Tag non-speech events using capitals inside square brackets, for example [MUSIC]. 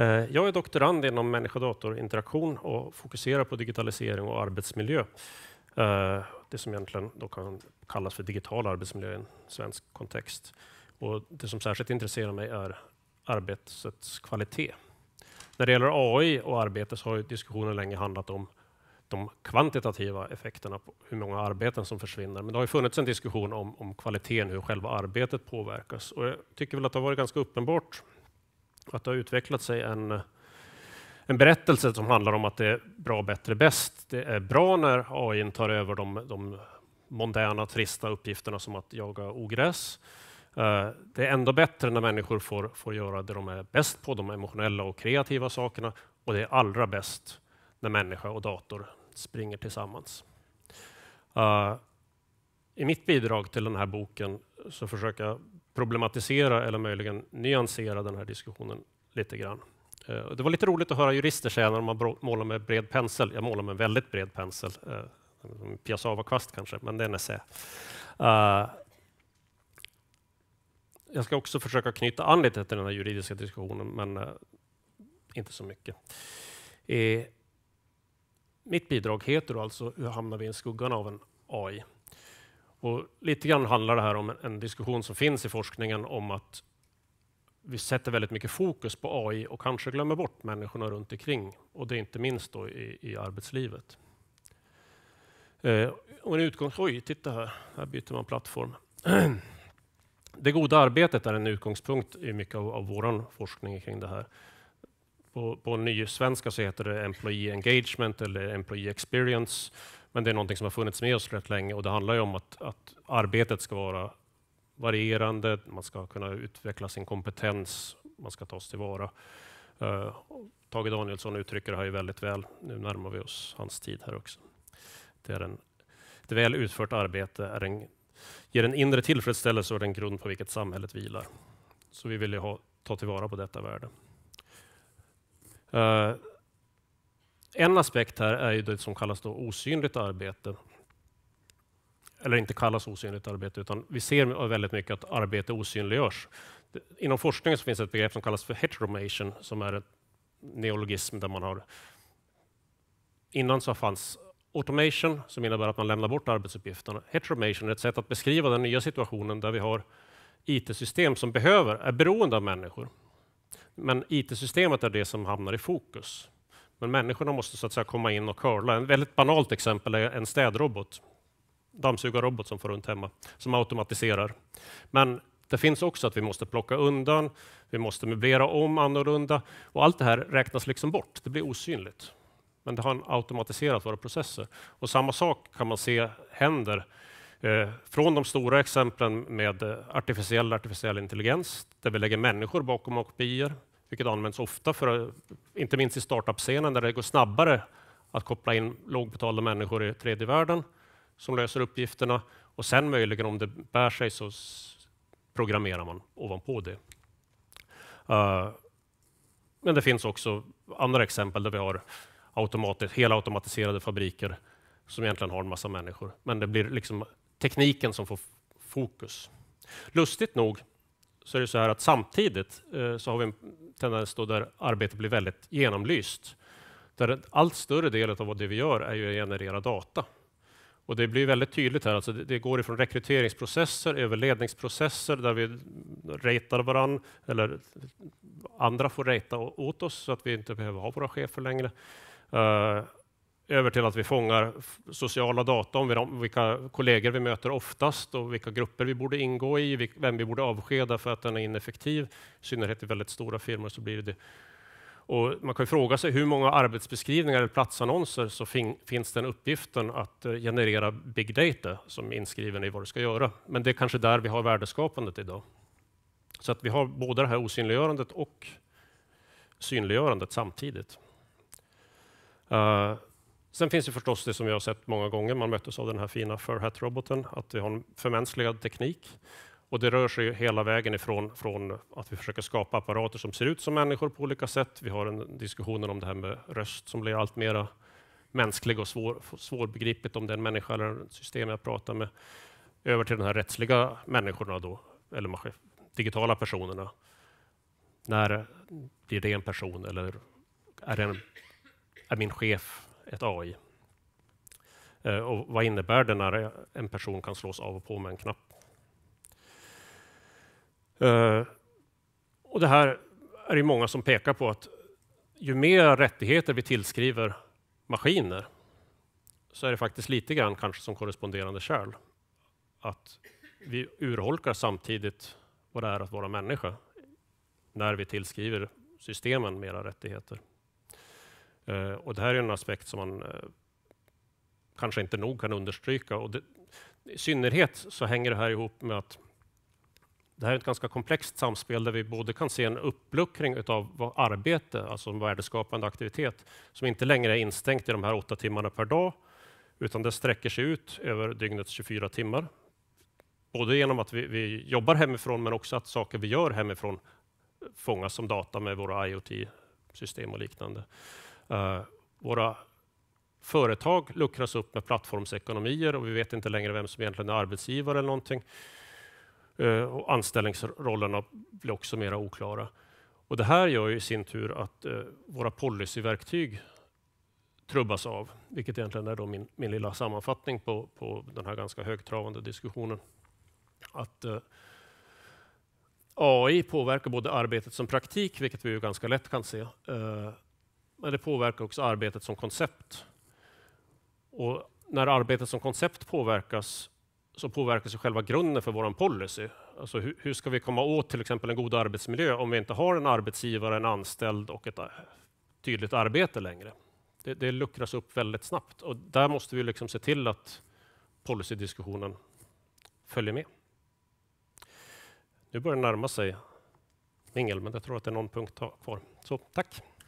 Eh, jag är doktorand inom människa-dator-interaktion och fokuserar på digitalisering och arbetsmiljö. Eh, det som egentligen då kan kallas för digital arbetsmiljö i en svensk kontext. Och det som särskilt intresserar mig är arbetets kvalitet. När det gäller AI och arbete så har diskussionen länge handlat om de kvantitativa effekterna på hur många arbeten som försvinner. Men det har funnits en diskussion om, om kvaliteten, hur själva arbetet påverkas. Och jag tycker väl att det har varit ganska uppenbart att det har utvecklat sig en, en berättelse som handlar om att det är bra, bättre, bäst. Det är bra när AI tar över de, de mondäna, trista uppgifterna som att jaga ogräs. Eh, det är ändå bättre när människor får, får göra det de är bäst på, de emotionella och kreativa sakerna. Och det är allra bäst när människa och dator springer tillsammans. Eh, I mitt bidrag till den här boken så försöker jag problematisera eller möjligen nyansera den här diskussionen lite grann. Eh, det var lite roligt att höra jurister säga när man målar med bred pensel, jag målar med väldigt bred pensel, eh, en piassavakvast kanske, men det är en essä. Eh, jag ska också försöka knyta an lite till den här juridiska diskussionen, men inte så mycket. Mitt bidrag heter alltså Hur hamnar vi i skuggan av en AI? Och lite grann handlar det här om en diskussion som finns i forskningen om att vi sätter väldigt mycket fokus på AI och kanske glömmer bort människorna runt omkring. Och det är inte minst då i, i arbetslivet. Eh, och en utgång... Oj, titta här, här byter man plattform. [CLEARS THROAT] Det goda arbetet är en utgångspunkt i mycket av, av vår forskning kring det här på, på nysvenska så heter det Employee Engagement eller Employee Experience. Men det är någonting som har funnits med oss rätt länge och det handlar ju om att, att arbetet ska vara varierande, man ska kunna utveckla sin kompetens, man ska tas tillvara. Uh, Tage Danielsson uttrycker det här ju väldigt väl. Nu närmar vi oss hans tid här också. Det är en, ett väl utfört arbete är en, ger en inre tillfredsställelse och den grund på vilket samhället vilar. Så vi vill ju ha, ta tillvara på detta värde. Eh, en aspekt här är ju det som kallas då osynligt arbete. Eller inte kallas osynligt arbete, utan vi ser väldigt mycket att arbete osynliggörs. Inom forskningen så finns ett begrepp som kallas för heteromation, som är en neologism där man har... Innan så fanns automation, som innebär att man lämnar bort arbetsuppgifterna. Heteromation är ett sätt att beskriva den nya situationen där vi har IT-system som behöver, är beroende av människor. Men IT-systemet är det som hamnar i fokus. Men människorna måste så att säga komma in och curla. Ett väldigt banalt exempel är en städrobot, dammsugarrobot som får runt hemma, som automatiserar. Men det finns också att vi måste plocka undan, vi måste möblera om annorlunda och allt det här räknas liksom bort, det blir osynligt. Men det har automatiserat våra processer. Och samma sak kan man se händer Eh, från de stora exemplen med eh, artificiell artificiell intelligens, där vi lägger människor bakom APIer, vilket används ofta, för, inte minst i startup-scenen, där det går snabbare att koppla in lågbetalda människor i tredje världen som löser uppgifterna och sen möjligen om det bär sig så programmerar man ovanpå det. Uh, men det finns också andra exempel där vi har helautomatiserade fabriker som egentligen har en massa människor, men det blir liksom tekniken som får fokus. Lustigt nog så är det så här att samtidigt eh, så har vi en tendens där arbetet blir väldigt genomlyst. Där allt större del av det vi gör är ju att generera data. Och det blir väldigt tydligt här, alltså det går ifrån rekryteringsprocesser över ledningsprocesser där vi ratear varann eller andra får rata åt oss så att vi inte behöver ha våra chefer längre. Eh, över till att vi fångar sociala data om, vilka kollegor vi möter oftast och vilka grupper vi borde ingå i, vem vi borde avskeda för att den är ineffektiv. I synnerhet i väldigt stora firmor så blir det och man kan fråga sig hur många arbetsbeskrivningar eller platsannonser så fin finns den uppgiften att eh, generera big data som är inskriven i vad du ska göra. Men det är kanske där vi har värdeskapandet idag. Så att vi har både det här osynliggörandet och synliggörandet samtidigt. Uh, Sen finns det förstås det som jag har sett många gånger, man möttes av den här fina Furhat-roboten, att vi har en förmänskligad teknik. Och det rör sig hela vägen ifrån från att vi försöker skapa apparater som ser ut som människor på olika sätt. Vi har en diskussionen om det här med röst som blir allt mera mänsklig och svår, svårbegripligt om det är en människa eller ett system jag pratar med. Över till de här rättsliga människorna då, eller digitala personerna. När blir det en person eller är, en, är min chef ett AI. Eh, och vad innebär det när en person kan slås av och på med en knapp? Eh, och det här är det många som pekar på att ju mer rättigheter vi tillskriver maskiner så är det faktiskt lite grann kanske som korresponderande kärl. Att vi urholkar samtidigt vad det är att vara människa när vi tillskriver systemen mera rättigheter. Eh, och det här är en aspekt som man eh, kanske inte nog kan understryka. Och det, I synnerhet så hänger det här ihop med att det här är ett ganska komplext samspel där vi både kan se en uppluckring av arbete, alltså en värdeskapande aktivitet, som inte längre är instängt i de här åtta timmarna per dag, utan det sträcker sig ut över dygnets 24 timmar. Både genom att vi, vi jobbar hemifrån, men också att saker vi gör hemifrån fångas som data med våra IoT-system och liknande. Eh, våra företag luckras upp med plattformsekonomier och vi vet inte längre vem som egentligen är arbetsgivare eller någonting. Eh, och anställningsrollerna blir också mer oklara. Och det här gör i sin tur att eh, våra policyverktyg trubbas av, vilket egentligen är min, min lilla sammanfattning på, på den här ganska högtravande diskussionen. Att eh, AI påverkar både arbetet som praktik, vilket vi ju ganska lätt kan se, eh, men det påverkar också arbetet som koncept. Och när arbetet som koncept påverkas så påverkas själva grunden för vår policy. Alltså hur, hur, ska vi komma åt till exempel en god arbetsmiljö om vi inte har en arbetsgivare, en anställd och ett äh, tydligt arbete längre? Det, det luckras upp väldigt snabbt och där måste vi liksom se till att policydiskussionen följer med. Nu börjar det närma sig mingel, men jag tror att det är någon punkt kvar. Så tack!